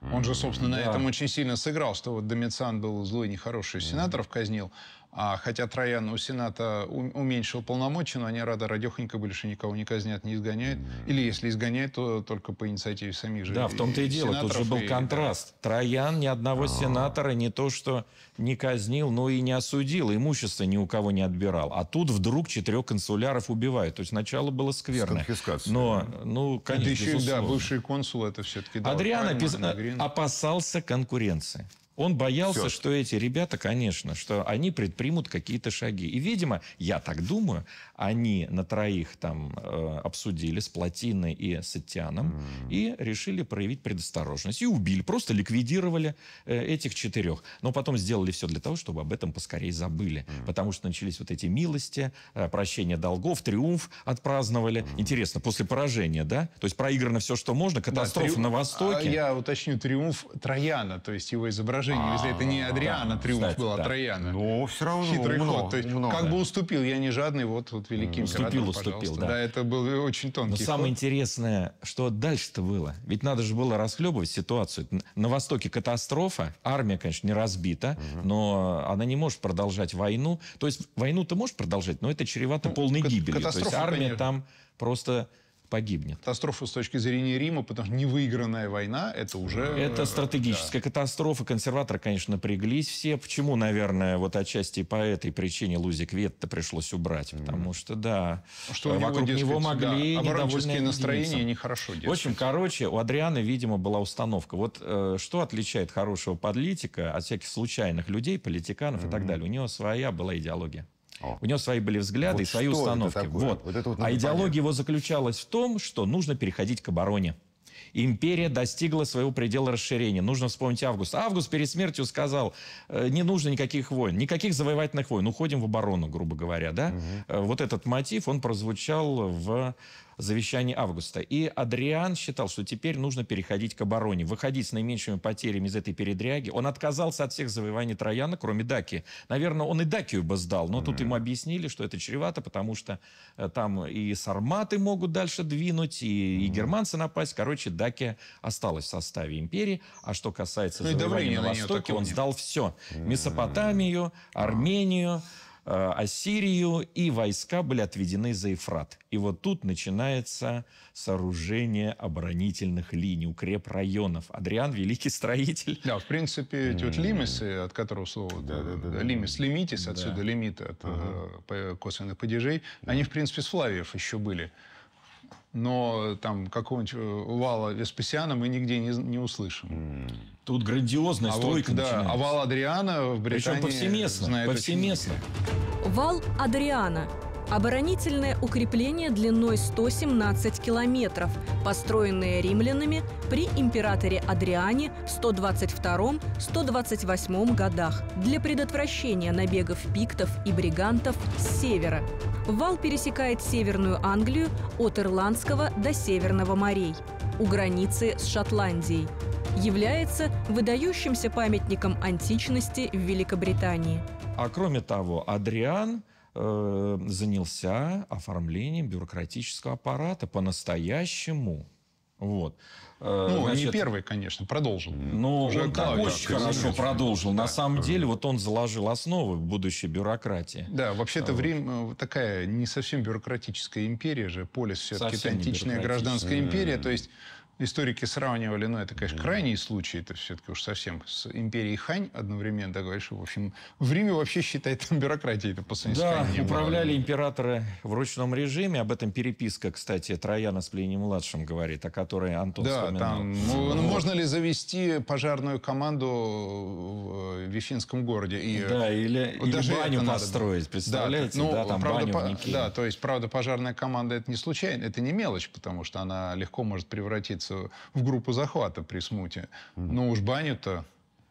он же, собственно, mm на да. этом очень сильно сыграл, что вот Домициан был злой, нехороший, mm -hmm. сенаторов казнил. А, хотя Троян у Сената уменьшил полномочия, но они рады радехонько были, что никого не казнят, не изгоняют. Или если изгоняют, то только по инициативе самих же Да, в том-то и дело. Тут же был и, контраст. Да. Троян ни одного а сенатора не то что не казнил, но и не осудил. Имущество ни у кого не отбирал. А тут вдруг четырех консуляров убивают. То есть начало было скверно. С но, ну, конечно, еще, да, бывший консул это все-таки... Да, Адриан опис... опасался конкуренции. Он боялся, Все. что эти ребята, конечно, что они предпримут какие-то шаги. И, видимо, я так думаю, они на троих там э, обсудили с Плотиной и с Этианом mm. и решили проявить предосторожность. И убили, просто ликвидировали э, этих четырех. Но потом сделали все для того, чтобы об этом поскорее забыли. Mm. Потому что начались вот эти милости, э, прощение долгов, триумф отпраздновали. Mm. Интересно, после поражения, да? То есть проиграно все, что можно, катастрофа да, триум... на Востоке. А я уточню, триумф Трояна, то есть его изображение поражение, если это не а, Адриана триумф был, а Трояна. Но ну, все равно Хитрый ход. как бы уступил, я не жадный, вот вот великий император, уступил, да. Да, это был очень тонкий Но самое интересное, что дальше-то было. Ведь надо же было расхлебывать ситуацию. На Востоке катастрофа, армия, конечно, не разбита, но она не может продолжать войну. То есть, войну ты можешь продолжать, но это чревато ну, полной гибелью. То есть, армия там просто погибнет. Катастрофа с точки зрения Рима, потому что невыигранная война – это уже… Это э, стратегическая да. катастрофа. Консерваторы, конечно, напряглись все. Почему, наверное, вот отчасти по этой причине Лузик Ветта пришлось убрать? Потому что, да, ну, что вокруг него, него могли да, оборонческие настроения нехорошо делать. В общем, короче, у Адриана, видимо, была установка. Вот э, что отличает хорошего политика от всяких случайных людей, политиканов mm. и так далее? У него своя была идеология. О. У него свои были взгляды вот и свои установки. Это вот. Вот это вот а идеология его заключалась в том, что нужно переходить к обороне. Империя достигла своего предела расширения. Нужно вспомнить Август. Август перед смертью сказал, э, не нужно никаких войн, никаких завоевательных войн. Уходим в оборону, грубо говоря. Да? Угу. Вот этот мотив, он прозвучал в завещание Августа. И Адриан считал, что теперь нужно переходить к обороне, выходить с наименьшими потерями из этой передряги. Он отказался от всех завоеваний Трояна, кроме Даки. Наверное, он и Дакию бы сдал, но mm-hmm. тут ему объяснили, что это чревато, потому что э, там и сарматы могут дальше двинуть, и, mm-hmm. и германцы напасть. Короче, Дакия осталась в составе империи. А что касается ну, завоевания на Востоке, он сдал все. Mm-hmm. Месопотамию, а. Армению, Э, Ассирию, и войска были отведены за Ефрат. И вот тут начинается сооружение оборонительных линий, районов. Адриан – великий строитель. Да, в принципе, эти вот лимисы, от которого слово да, да, да, лимис, лимитис, отсюда да. лимит от ага. Э, косвенных падежей, да. они, в принципе, с Флавиев еще были но там какого-нибудь э, вала Веспасиана мы нигде не, не услышим. Mm. Тут грандиозная а стройка вот, да, начинается. А вал Адриана в Британии Причем повсеместно, знает повсеместно. Вал Адриана Оборонительное укрепление длиной 117 километров, построенное римлянами при императоре Адриане в 122-128 годах для предотвращения набегов пиктов и бригантов с севера. Вал пересекает Северную Англию от Ирландского до Северного морей, у границы с Шотландией – является выдающимся памятником античности в Великобритании. А кроме того, Адриан э, занялся оформлением бюрократического аппарата по-настоящему. Вот. Э, ну, Значит, не первый, конечно, продолжил. Ну, Уже он так очень хорошо конечно. продолжил. Да. На самом деле, вот он заложил основы будущей бюрократии. Да, вообще-то вот. Рим э, такая не совсем бюрократическая империя же. Полис все-таки античная гражданская империя. То есть историки сравнивали, но ну, это, конечно, крайний случай, это все-таки уж совсем с империей Хань одновременно, да, говоришь, в общем, в Риме вообще считает там бюрократией, это по Да, управляли было. императоры в ручном режиме, об этом переписка, кстати, Трояна с Плинием-младшим говорит, о которой Антон да, вспоминал. Там, ну, ну вот. можно ли завести пожарную команду в э, Вещинском городе? И, да, или, вот или даже баню построить, надо. представляете, да, ну, да там правда, баню по, Да, то есть, правда, пожарная команда это не случайно, это не мелочь, потому что она легко может превратиться вписывается в группу захвата при смуте. Но ну, уж баню-то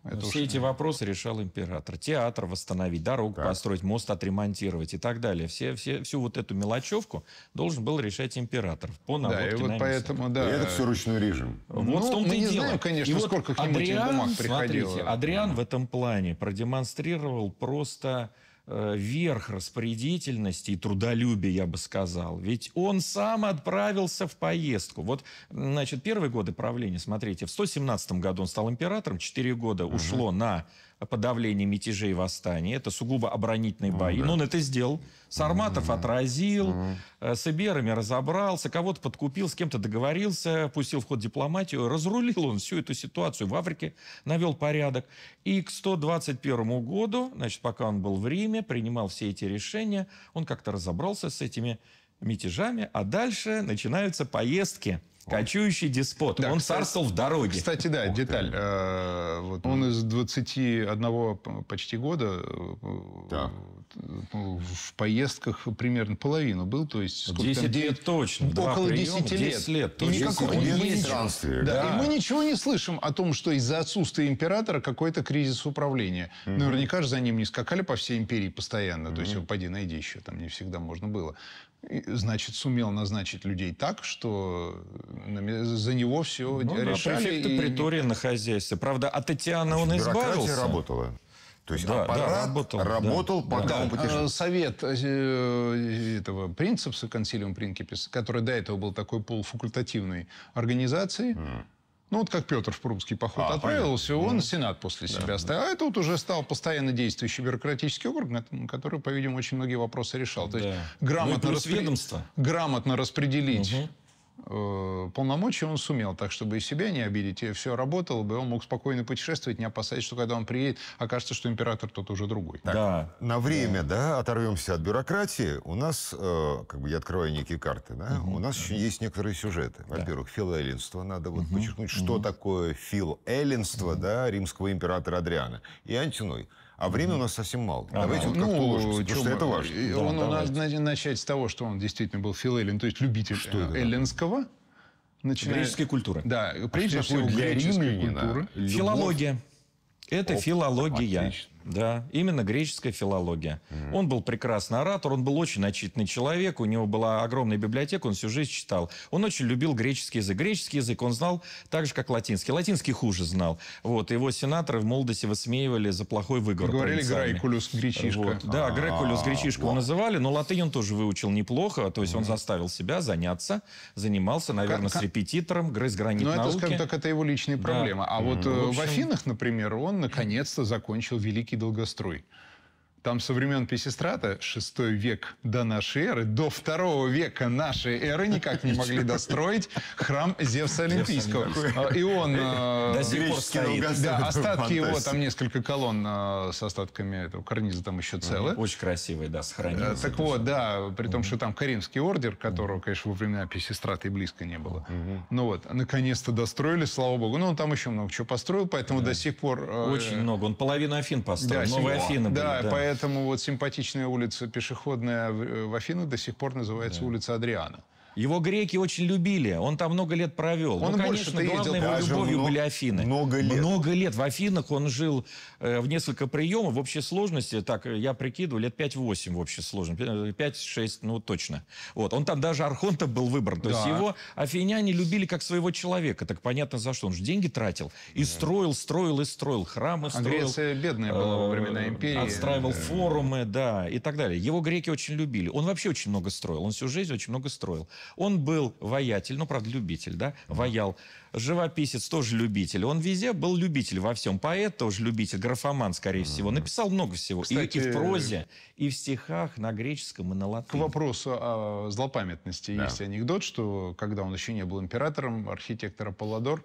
ну, это Все уж... эти вопросы решал император. Театр восстановить, дорогу так. построить, мост отремонтировать и так далее. Все, все, всю вот эту мелочевку должен был решать император по наводке да, и вот на поэтому, да. И это все ручной режим. Вот ну, в том-то мы и не дело. знаем, конечно, и сколько вот к нему Адриан, бумаг приходило. Смотрите, Адриан да. в этом плане продемонстрировал просто Э, верх распорядительности и трудолюбия, я бы сказал. Ведь он сам отправился в поездку. Вот, значит, первые годы правления, смотрите, в 117 году он стал императором, 4 года ушло ушло на подавление мятежей и восстаний. Это сугубо оборонительные ну бои. Mm, да. Но он это сделал. Сарматов mm отразил, mm с Иберами разобрался, кого-то подкупил, с кем-то договорился, пустил в ход дипломатию. Разрулил он всю эту ситуацию в Африке, навел порядок. И к 121 году, значит, пока он был в Риме, принимал все эти решения, он как-то разобрался с этими мятежами, а дальше начинаются поездки – Кочующий деспот. Да, он кстати, царствовал в дороге. Кстати, да, Ух деталь. Э, вот, он из 21 почти года да. Э, в поездках примерно половину был. То есть, 10 там, 9, лет точно. Около да, 10 лет. 10 лет. И, 10 никакого, лет. мы ничего, да, да. и мы ничего не слышим о том, что из-за отсутствия императора какой-то кризис управления. Угу. Наверняка же за ним не скакали по всей империи постоянно. Угу. То есть, его найди еще, там не всегда можно было значит, сумел назначить людей так, что э, за него все ну, решали. Да, и... притория на хозяйстве. Правда, от Татьяны он избавился. работала. То есть да, аппарат да, работал, работал да, пока да. он потешил. Совет э, э, этого принципса консилиум принкипис, который до этого был такой полуфакультативной организацией, mm. Ну вот как Петр в Прудский поход а, отправился, понятно. он ну, Сенат после да, себя да. А это вот уже стал постоянно действующий бюрократический орган, который, по-видимому, очень многие вопросы решал. То да. есть ну грамотно, ну, распри... грамотно распределить угу. Э, Полномочия он сумел, так чтобы и себя не обидеть, и все работало бы, он мог спокойно путешествовать, не опасаясь, что когда он приедет, окажется, что император тот уже другой. Так. Да. На время, да. да, оторвемся от бюрократии. У нас, э, как бы я открываю некие карты, да, угу, у нас да. еще есть некоторые сюжеты. Во-первых, да. филэллинство. Надо вот угу, подчеркнуть, угу. что такое филэллинство, угу. да, римского императора Адриана. И Антиной. А времени у нас совсем мало. Ага. Давайте вот как-то ну, уложимся, потому что это важно. Да, он, давайте. надо начать с того, что он действительно был филелин, то есть любитель что э, эллинского. Начиная... Греческой культуры. Да, а прежде а всего для римлянина? Филология. Это Оп, филология. Отлично. Да, именно греческая филология. Угу. Он был прекрасный оратор, он был очень начитанный человек, у него была огромная библиотека, он всю жизнь читал. Он очень любил греческий язык. Греческий язык он знал так же, как латинский. Латинский хуже знал. Вот, его сенаторы в молодости высмеивали за плохой выговор. говорили Грайкулюс гречишка. Вот. Да, а. Грайкулюс гречишка его называли, но латынь он тоже выучил неплохо, то есть он заставил себя заняться, занимался, наверное, с репетитором, грыз гранит науки. Ну, это, скажем так, это его личные проблемы. А вот в э, Афинах, например, он наконец-то закончил великий Долгострой. Там со времен Песистрата, 6 век до нашей эры, до 2 века нашей эры никак не могли достроить храм Зевса Олимпийского. А, и он... Э, да, остатки его, там несколько колонн э, с остатками этого карниза там еще целы. Очень красивый, да, сохранился. Э, так вот, да, при том, что там Каримский ордер, которого, конечно, во времена Песистрата и близко не было. Ну вот, наконец-то достроили, слава богу. Ну, он там еще много чего построил, поэтому до сих пор... Очень много. Он половину Афин построил. Новые Афины были. Да, поэтому Поэтому вот симпатичная улица пешеходная в, э, Афинах до сих пор называется да. улица Адриана. Его греки очень любили. Он там много лет провел. Он ну, конечно, главной его любовью много, были Афины. Много лет. Много лет. В Афинах он жил э, в несколько приемов. В общей сложности, так, э, я прикидываю, лет 5-8 в общей сложности. 5-6, э, ну, точно. Вот. Он там даже архонтом был выбран. То да. есть его афиняне любили как своего человека. Так понятно, за что. Он же деньги тратил. И да. строил, строил, и строил. Храмы а строил. Греция бедная была во времена э, империи. Отстраивал форумы, да, и так далее. Его греки очень любили. Он вообще очень много строил. Он всю жизнь очень много строил. Он был воятель, ну, правда, любитель, да, воял. Живописец тоже любитель. Он везде был любитель во всем. Поэт тоже любитель, графоман, скорее всего. Написал много всего. Кстати, и, и в прозе, и в стихах на греческом, и на латыни. К вопросу о злопамятности. Да. Есть анекдот, что когда он еще не был императором, архитектор Аполлодор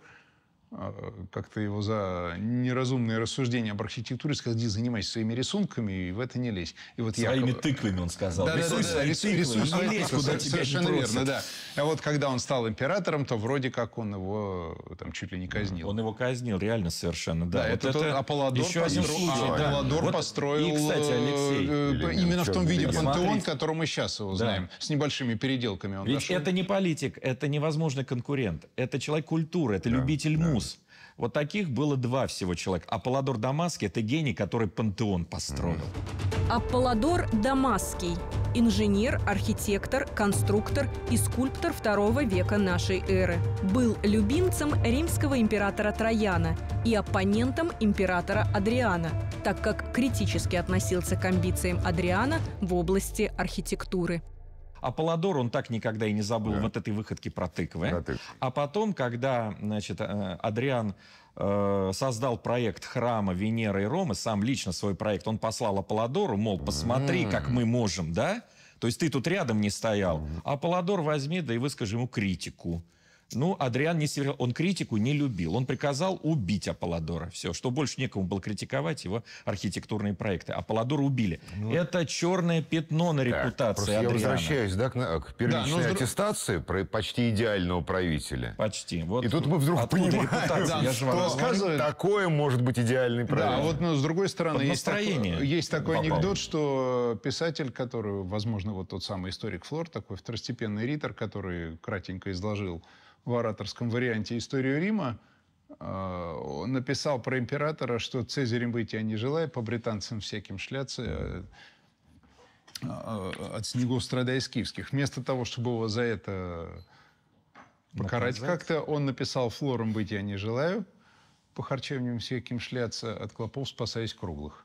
а, как-то его за неразумные рассуждения об архитектуре, сказал, иди занимайся своими рисунками и в это не лезь. И вот своими я... тыквами, он сказал. Да, рисуй да, да, да, рисуй, рисуй, не лезь, куда тебя Совершенно не верно, да. А вот когда он стал императором, то вроде как он его там чуть ли не казнил. Он его казнил, реально совершенно, да. да вот это, это Аполлодор, еще постро... случай, а, да. Аполлодор вот, построил и, кстати, Алексей, э, именно в том виде пантеон, который мы сейчас его знаем, да. с небольшими переделками. Он Ведь нашел. это не политик, это невозможный конкурент, это человек культуры, это да, любитель да. музыки вот таких было два всего человека. Аполлодор Дамаский – это гений, который пантеон построил. Аполлодор Дамаский – инженер, архитектор, конструктор и скульптор второго века нашей эры. Был любимцем римского императора Трояна и оппонентом императора Адриана, так как критически относился к амбициям Адриана в области архитектуры. Аполлодор он так никогда и не забыл да. вот этой выходки про тыквы. Про тыквы. А потом, когда, значит, э, Адриан э, создал проект храма Венеры и Ромы, сам лично свой проект, он послал Аполлодору, мол, посмотри, как мы можем, да? То есть ты тут рядом не стоял. А Аполлодор возьми, да и выскажи ему критику. Ну, Адриан не сервил, он критику не любил. Он приказал убить Аполлодора. Все, что больше некому было критиковать его архитектурные проекты. Аполлодора убили. Ну, это черное пятно на репутации так, просто Адриана. Я возвращаюсь да, к, э, к первичной да, но... Ну, аттестации про почти идеального правителя. Почти. Вот, и тут мы вдруг понимаем, да, я такое может быть идеальный правитель. Да, вот, но с другой стороны, есть такой, есть такой Попал. анекдот, что писатель, который, возможно, вот тот самый историк Флор, такой второстепенный ритор, который кратенько изложил в ораторском варианте «Историю Рима», э, он написал про императора, что «Цезарем быть я не желаю, по британцам всяким шляться, э, э, от снегу страдая, из киевских». Вместо того, чтобы его за это покарать как-то, он написал «Флором быть я не желаю, по харчевням всяким шляться, от клопов спасаясь круглых».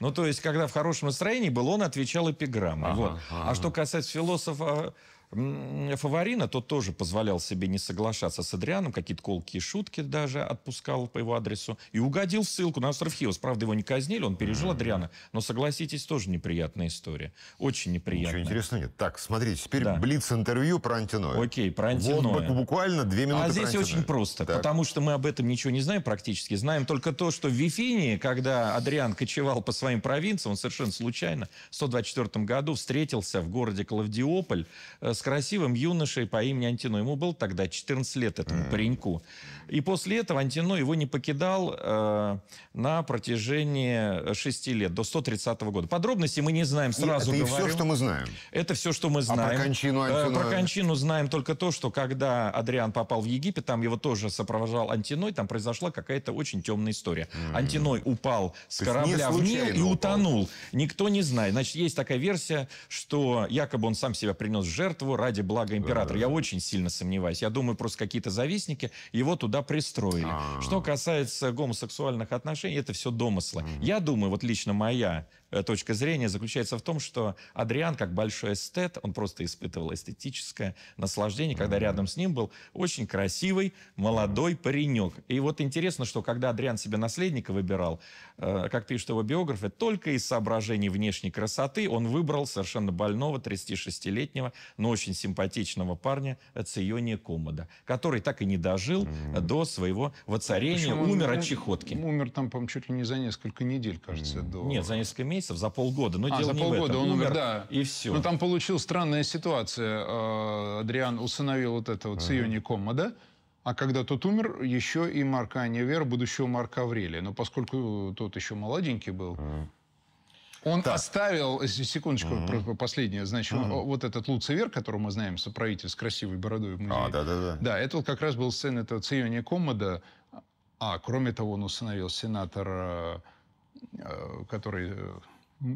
Ну, то есть, когда в хорошем настроении был, он отвечал эпиграммой. Ага, вот. ага. А что касается философа Фаворина, тот тоже позволял себе не соглашаться с Адрианом, какие-то колкие шутки даже отпускал по его адресу. И угодил в ссылку на остров Хиос. Правда, его не казнили, он пережил Адриана. Но, согласитесь, тоже неприятная история. Очень неприятная. Ничего интересного нет. Так, смотрите, теперь да. блиц-интервью про Антиноя. Окей, про Антиноя. Вот буквально две минуты А здесь про очень просто, так. потому что мы об этом ничего не знаем практически. Знаем только то, что в Вифинии, когда Адриан кочевал по своим провинциям, он совершенно случайно в 124 году встретился в городе Клавдиополь э, с красивым юношей по имени Антино. Ему был тогда 14 лет этому mm. пареньку. И после этого Антино его не покидал э, на протяжении 6 лет, до 130 года. Подробности мы не знаем, сразу и это говорю. все, что мы знаем? Это все, что мы знаем. А про кончину э, Антино? про кончину знаем только то, что когда Адриан попал в Египет, там его тоже сопровождал Антиной, там произошла какая-то очень темная история. Mm. Антиной упал с то корабля в Нил и утонул. Упал. Никто не знает. Значит, есть такая версия, что якобы он сам себя принес в жертву, Москву ради блага императора. Я очень сильно сомневаюсь. Я думаю, просто какие-то завистники его туда пристроили. А -а -а. Что касается гомосексуальных отношений, это все домыслы. Я думаю, вот лично моя Э, точка зрения заключается в том, что Адриан, как большой эстет, он просто испытывал эстетическое наслаждение, когда рядом с ним был очень красивый молодой паренек. И вот интересно, что когда Адриан себе наследника выбирал, э, как пишут его биографы, только из соображений внешней красоты он выбрал совершенно больного 36-летнего, но очень симпатичного парня э, Циония Комода, который так и не дожил до своего воцарения, Почему умер он, от чехотки. Умер там, по-моему, чуть ли не за несколько недель, кажется, до... Нет, за несколько месяцев месяцев, за полгода. Но а, дело за не в этом. он умер, да. И все. Но ну, там получилась странная ситуация. Э, Адриан усыновил вот этого Циони Кома, да? А когда тот умер, еще и Марка Анивер, будущего Марка Аврелия. Но поскольку тот еще молоденький был, он так. оставил, э, секундочку, угу. последнее, значит, угу. он, вот этот Луцивер, которого мы знаем, соправитель с красивой бородой в а, музее. А, да, да, да. Да, это вот как раз был сын этого Циони Комода. А, кроме того, он усыновил сенатора, э, который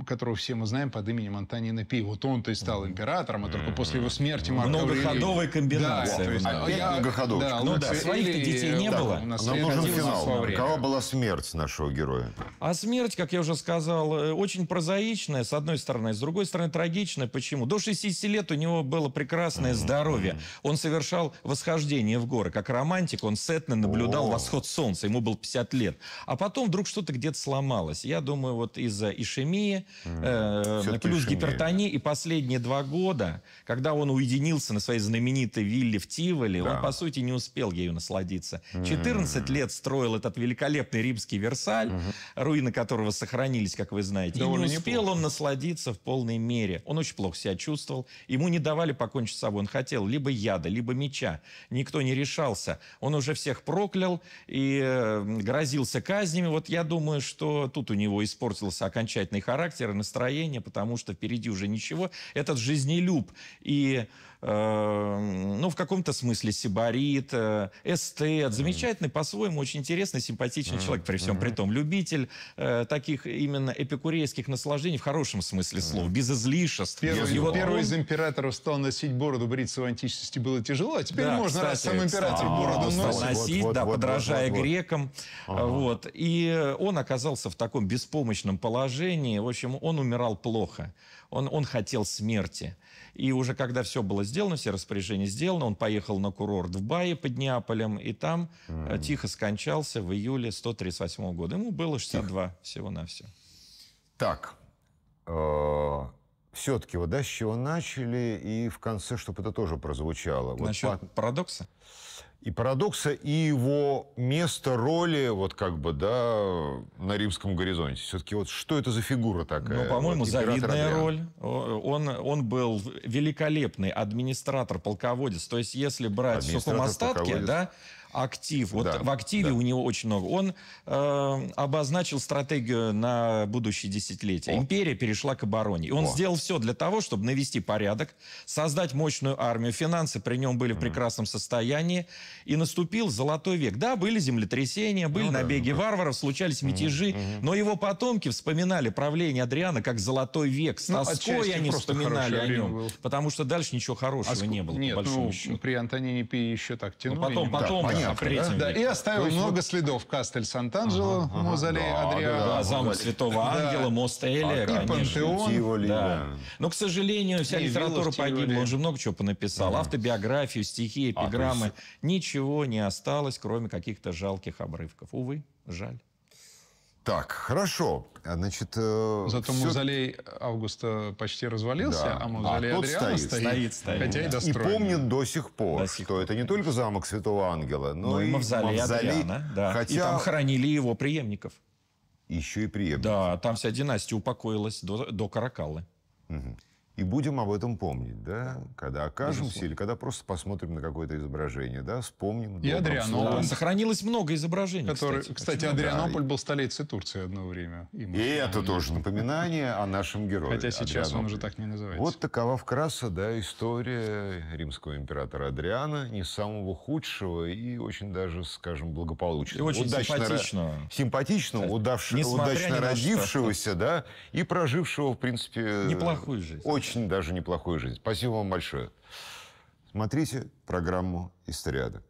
которого все мы знаем под именем Антонина Пи. Вот он-то и стал императором, а только после его смерти Марк Многоходовой Аурелий... комбинации. Да, то Да, а ну да, своих детей не да, было. Нам нужен финал. Какова была смерть нашего героя? А смерть, как я уже сказал, э, очень прозаичная, с одной стороны. С другой стороны, трагичная. Почему? До 60 лет у него было прекрасное здоровье. Он совершал восхождение в горы. Как романтик, он с наблюдал О. восход солнца. Ему было 50 лет. А потом вдруг что-то где-то сломалось. Я думаю, вот из-за ишемии, э, плюс гипертония. И последние два года, когда он уединился на своей знаменитой вилле в Тиволе, да. он, по сути, не успел ею насладиться. 14 mm. лет строил этот великолепный римский Версаль, mm-hmm. руины которого сохранились, как вы знаете. Довольно и не успел неплохо. он насладиться в полной мере. Он очень плохо себя чувствовал. Ему не давали покончить с собой. Он хотел либо яда, либо меча. Никто не решался. Он уже всех проклял и э, грозился казнями. Вот я думаю, что тут у него испортился окончательный характер характер настроение, потому что впереди уже ничего. Этот жизнелюб и Э, ну, в каком-то смысле сибарит, э, эстет, замечательный по-своему, очень интересный, симпатичный человек, при всем при том, любитель э, таких именно эпикурейских наслаждений в хорошем смысле слова, без излишеств. Первый, из императоров стал носить бороду, бриться в античности было тяжело, а теперь можно, раз сам император бороду Носить, да, подражая грекам. Вот. И он оказался в таком беспомощном положении, в общем, он умирал плохо, он, он хотел смерти. И уже когда все было сделано, все распоряжения сделаны, он поехал на курорт в Бае под Неаполем, и там mm. тихо скончался в июле 138 года. Ему было 62 всего-навсего. Так, э, все-таки вот да, с чего начали, и в конце, чтобы это тоже прозвучало. Насчет вот, парадокса? и парадокса, и его место, роли, вот как бы, да, на римском горизонте. Все-таки вот что это за фигура такая? Ну, по-моему, вот, завидная Адриан. роль. Он, он был великолепный администратор, полководец. То есть, если брать в сухом остатке, да, актив. Вот да, в активе да. у него очень много. Он э, обозначил стратегию на будущее десятилетие. О. Империя перешла к обороне. И он О. сделал все для того, чтобы навести порядок, создать мощную армию. Финансы при нем были в прекрасном состоянии. И наступил золотой век. Да, были землетрясения, были ну, набеги ну да, варваров, случались мятежи. Угу. Но его потомки вспоминали правление Адриана как золотой век. С ну, тоской ну, они вспоминали о нем. Был. Потому что дальше ничего а хорошего а не было. Нет, по ну, счету. при Антонине Пи еще так ну, тянули. Ну, потом, потом, да, шляпку. Да? Да, и оставил есть, много вот... следов. Кастель Сант'Анджело, ага, ага, мавзолей да, Адриана. Да, да, замок Святого Ангела, мост а, Элия, а, конечно. Пантеон. да. Но, ну, к сожалению, вся и литература погибла. Он же много чего понаписал. Ага. Автобиографию, стихи, а, эпиграммы. А, есть... Ничего не осталось, кроме каких-то жалких обрывков. Увы, жаль. Так, хорошо. А, значит, э, Зато все... мавзолей Августа почти развалился, да. а, а мавзолей а, Адриана стоит, стоит, стоит, стоит, хотя да. и достроен. И помнят до сих пор, до сих что пор. это не только замок Святого Ангела, но, но и, и мавзолей, мавзолей Адриана. Да. Хотя... И там хранили его преемников. Еще и преемников. Да, там вся династия упокоилась до, до Каракалы. Угу и будем об этом помнить, да, когда окажемся Безусловно. или когда просто посмотрим на какое-то изображение, да, вспомним. И Адрианополь. Да. Сохранилось много изображений, Который, кстати. Кстати, Адрианополь да. был столицей Турции одно время. И, и это тоже напоминание о нашем герое. Хотя сейчас он уже так не называется. Вот такова вкратце, да, история римского императора Адриана, не самого худшего и очень даже, скажем, благополучного. И очень удачно, симпатичного. Симпатичного, удавшего, удачно родившегося, да, и прожившего, в принципе... Неплохую жизнь. Очень очень даже неплохую жизнь. Спасибо вам большое. Смотрите программу «Историада».